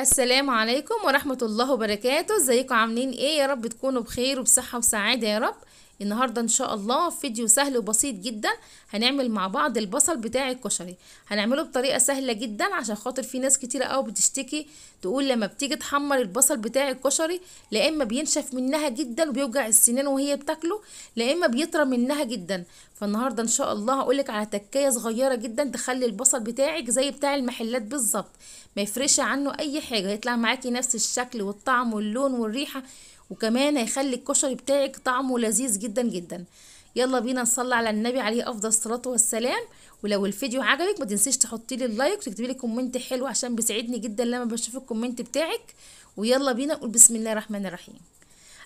السلام عليكم ورحمة الله وبركاته ازيكم عاملين ايه يا رب تكونوا بخير وبصحة وسعادة يا رب النهارده ان شاء الله فيديو سهل وبسيط جدا هنعمل مع بعض البصل بتاع الكشري هنعمله بطريقه سهله جدا عشان خاطر في ناس كتيره قوي بتشتكي تقول لما بتيجي تحمر البصل بتاع الكشري لا اما بينشف منها جدا وبيوجع السنان وهي بتاكله لا اما بيطرى منها جدا فالنهارده ان شاء الله هقولك على تكايه صغيره جدا تخلي البصل بتاعك زي بتاع المحلات بالظبط ما يفرش عنه اي حاجه هيطلع معاكي نفس الشكل والطعم واللون والريحه وكمان هيخلي الكشري بتاعك طعمه لذيذ جدا جدا يلا بينا نصلي على النبي عليه افضل الصلاه والسلام ولو الفيديو عجبك ما تنسيش تحطي لي اللايك وتكتبي لي كومنت حلو عشان بيسعدني جدا لما بشوف الكومنت بتاعك ويلا بينا نقول بسم الله الرحمن الرحيم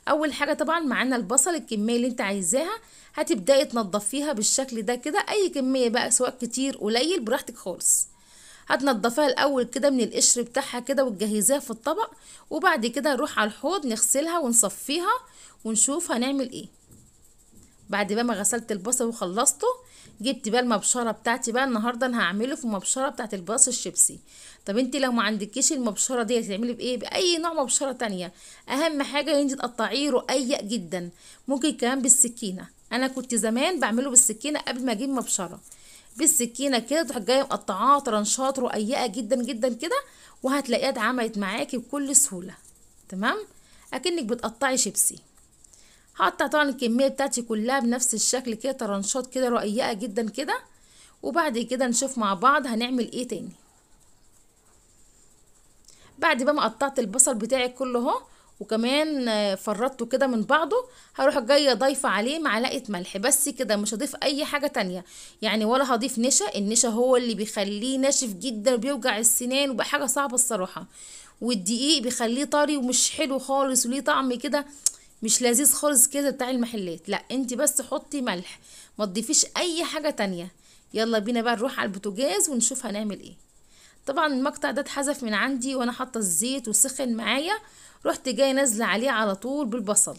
اول حاجه طبعا معانا البصل الكميه اللي انت عايزاها هتبداي تنضفيها بالشكل ده كده اي كميه بقى سواء كتير قليل براحتك خالص هتنضفيها الاول كده من القشر بتاعها كده وتجهزيها في الطبق وبعد كده نروح على الحوض نغسلها ونصفيها ونشوف هنعمل ايه بعد بقى ما غسلت البصل وخلصته جبت بقى المبشره بتاعتي بقى النهارده انا هعمله في المبشره بتاعت البصل الشيبسي طب انت لو ما عندكيش المبشره دي هتعملي بايه باي نوع مبشره تانية اهم حاجه انت تقطعيه رقيق جدا ممكن كمان بالسكينه انا كنت زمان بعمله بالسكينه قبل ما اجيب مبشره بالسكينه كده تروح جايه مقطعاها طرنشات رقيقه جدا جدا كده وهتلاقيها اتعملت معاكي بكل سهوله تمام اكنك بتقطعي شيبسي هقطع طبعا الكميه بتاعتي كلها بنفس الشكل كده طرنشات كده رقيقه جدا كده وبعد كده نشوف مع بعض هنعمل ايه تاني بعد بقى ما قطعت البصل بتاعي كله اهو وكمان فردته كده من بعضه هروح جاية ضايفة عليه معلقة ملح بس كده مش هضيف اي حاجة تانية يعني ولا هضيف نشا النشا هو اللي بيخليه ناشف جدا وبيوجع السنان وبقى حاجة صعبة الصراحة والدقيق بيخليه طري ومش حلو خالص وليه طعم كده مش لذيذ خالص كده بتاع المحلات لا انت بس حطي ملح ما تضيفيش اي حاجة تانية يلا بينا بقى نروح على البوتاجاز ونشوف هنعمل ايه طبعا المقطع ده اتحذف من عندي وانا حاطه الزيت وسخن معايا رحت جاي نازله عليه على طول بالبصل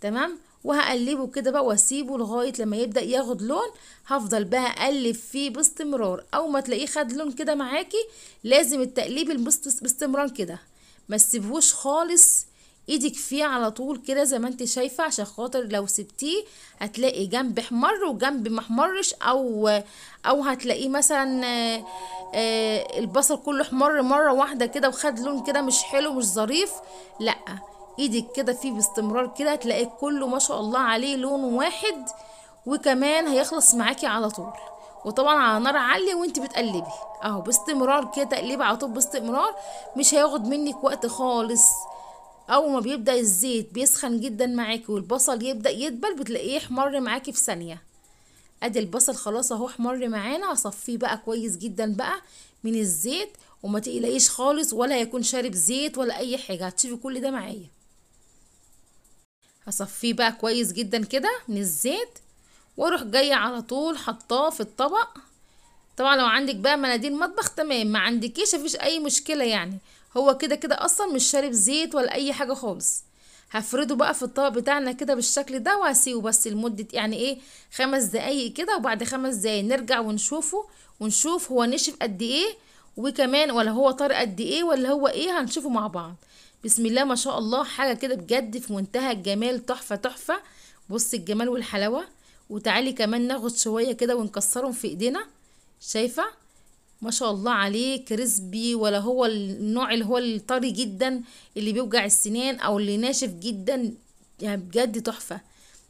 تمام وهقلبه كده بقى واسيبه لغايه لما يبدا ياخد لون هفضل بقى اقلب فيه باستمرار او ما تلاقيه خد لون كده معاكي لازم التقليب باستمرار كده ما تسيبهوش خالص ايدك فيه على طول كده زي ما انت شايفه عشان خاطر لو سبتيه هتلاقي جنب احمر وجنب محمرش او او هتلاقيه مثلا آه، آه، البصل كله احمر مره واحده كده وخد لون كده مش حلو مش ظريف لا ايدك كده فيه باستمرار كده هتلاقي كله ما شاء الله عليه لون واحد وكمان هيخلص معاكي على طول وطبعا على نار عاليه وانت بتقلبي اهو باستمرار كده تقلبي على طول باستمرار مش هياخد منك وقت خالص اول ما بيبدا الزيت بيسخن جدا معاكي والبصل يبدا يدبل بتلاقيه احمر معاكي في ثانيه ادي البصل خلاص اهو احمر معانا هصفيه بقى كويس جدا بقى من الزيت وما تقلقيش خالص ولا هيكون شارب زيت ولا اي حاجه هتشوفي كل ده معايا هصفيه بقى كويس جدا كده من الزيت واروح جايه على طول حطاه في الطبق طبعا لو عندك بقى مناديل مطبخ تمام ما عندكيش مفيش اي مشكله يعني هو كده كده اصلا مش شارب زيت ولا اي حاجه خالص هفرده بقى في الطبق بتاعنا كده بالشكل ده وهسيبه بس لمده يعني ايه خمس دقايق كده وبعد خمس دقايق نرجع ونشوفه ونشوف هو نشف قد ايه وكمان ولا هو طار قد ايه ولا هو ايه هنشوفه مع بعض بسم الله ما شاء الله حاجه كده بجد في منتهى الجمال تحفه تحفه بص الجمال والحلاوه وتعالي كمان ناخد شويه كده ونكسرهم في ايدينا شايفة ما شاء الله عليه كريسبي ولا هو النوع اللي هو الطري جدا اللي بيوجع السنين او اللي ناشف جدا يعني بجد تحفة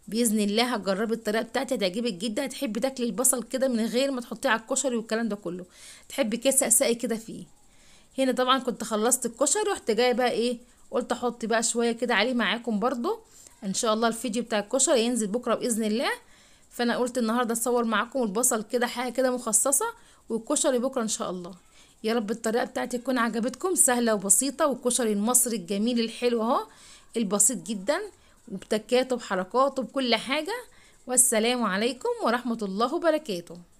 باذن الله هتجربي الطريقه بتاعتي هتعجبك جدا هتحبي تاكلي البصل كده من غير ما تحطيه على الكشري والكلام ده كله تحبي كيس ساقي كده فيه هنا طبعا كنت خلصت الكشري رحت جايه بقى ايه قلت احط بقى شويه كده عليه معاكم برضو ان شاء الله الفيديو بتاع الكشري ينزل بكره باذن الله فانا قلت النهارده اتصور معاكم البصل كده حاجه كده مخصصه والكشري بكره ان شاء الله يا رب الطريقه بتاعتي تكون عجبتكم سهله وبسيطه والكشري المصري الجميل الحلو اهو البسيط جدا وبتكاته وحركاته بكل حاجه والسلام عليكم ورحمه الله وبركاته